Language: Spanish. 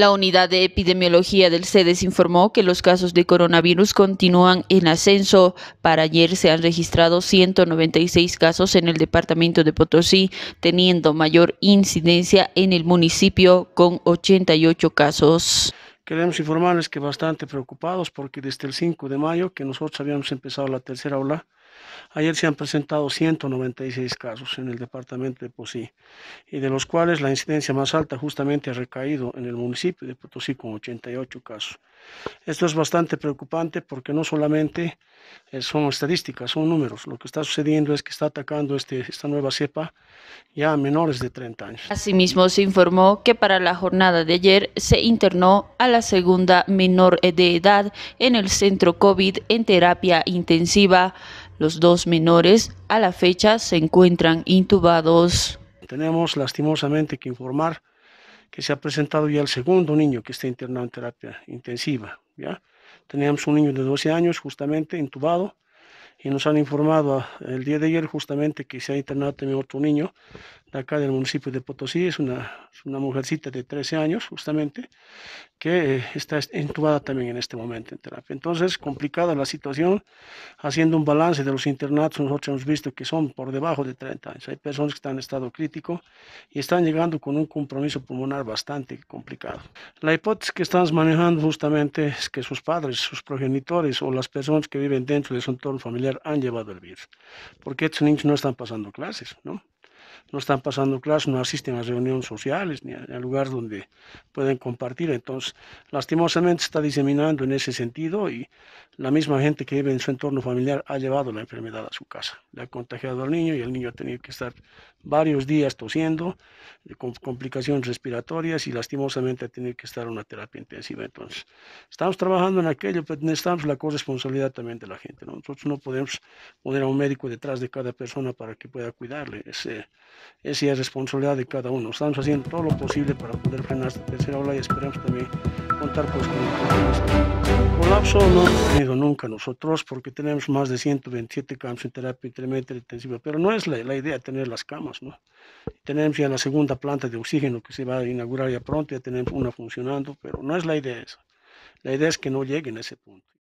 La unidad de epidemiología del CEDES informó que los casos de coronavirus continúan en ascenso. Para ayer se han registrado 196 casos en el departamento de Potosí, teniendo mayor incidencia en el municipio con 88 casos. Queremos informarles que bastante preocupados porque desde el 5 de mayo que nosotros habíamos empezado la tercera ola, Ayer se han presentado 196 casos en el departamento de Potosí, y de los cuales la incidencia más alta justamente ha recaído en el municipio de Potosí con 88 casos. Esto es bastante preocupante porque no solamente eh, son estadísticas, son números. Lo que está sucediendo es que está atacando este, esta nueva cepa ya a menores de 30 años. Asimismo, se informó que para la jornada de ayer se internó a la segunda menor eh, de edad en el centro COVID en terapia intensiva. Los dos menores a la fecha se encuentran intubados. Tenemos lastimosamente que informar que se ha presentado ya el segundo niño que está internado en terapia intensiva. ¿ya? Teníamos un niño de 12 años justamente intubado y nos han informado ah, el día de ayer justamente que se ha internado también otro niño de acá del municipio de Potosí, es una, mujercita de 13 años justamente, que eh, está entubada también en este momento en terapia. Entonces, complicada la situación, haciendo un balance de los internados, nosotros hemos visto que son por debajo de 30 años, hay personas que están en estado crítico y están llegando con un compromiso pulmonar bastante complicado. La hipótesis que estamos manejando justamente es que sus padres, sus progenitores o las personas que viven dentro de su entorno familiar han llevado el virus, porque estos niños no están pasando clases, ¿no? no están pasando clases, no asisten a reuniones sociales ni a, lugares donde pueden compartir. Entonces, lastimosamente está diseminando en ese sentido y la misma gente que vive en su entorno familiar ha llevado la enfermedad a su casa. Le ha contagiado al niño y el niño ha tenido que estar varios días tosiendo, eh, con complicaciones respiratorias y lastimosamente ha tenido que estar en una terapia intensiva. Entonces, estamos trabajando en aquello, pero necesitamos la corresponsabilidad también de la gente. Nosotros no podemos poner a un médico detrás de cada persona para que pueda cuidarle es responsabilidad de cada uno. Estamos haciendo todo lo posible para poder frenar esta tercera ola y esperamos también contar pues, con el este colapso. No hemos tenido nunca nosotros porque tenemos más de 127 campos en terapia intensiva, pero no es la, idea tener las camas. ¿no? Tenemos ya la segunda planta de oxígeno que se va a inaugurar ya pronto, ya tenemos una funcionando, pero no es la idea esa. La idea es que no lleguen a ese punto.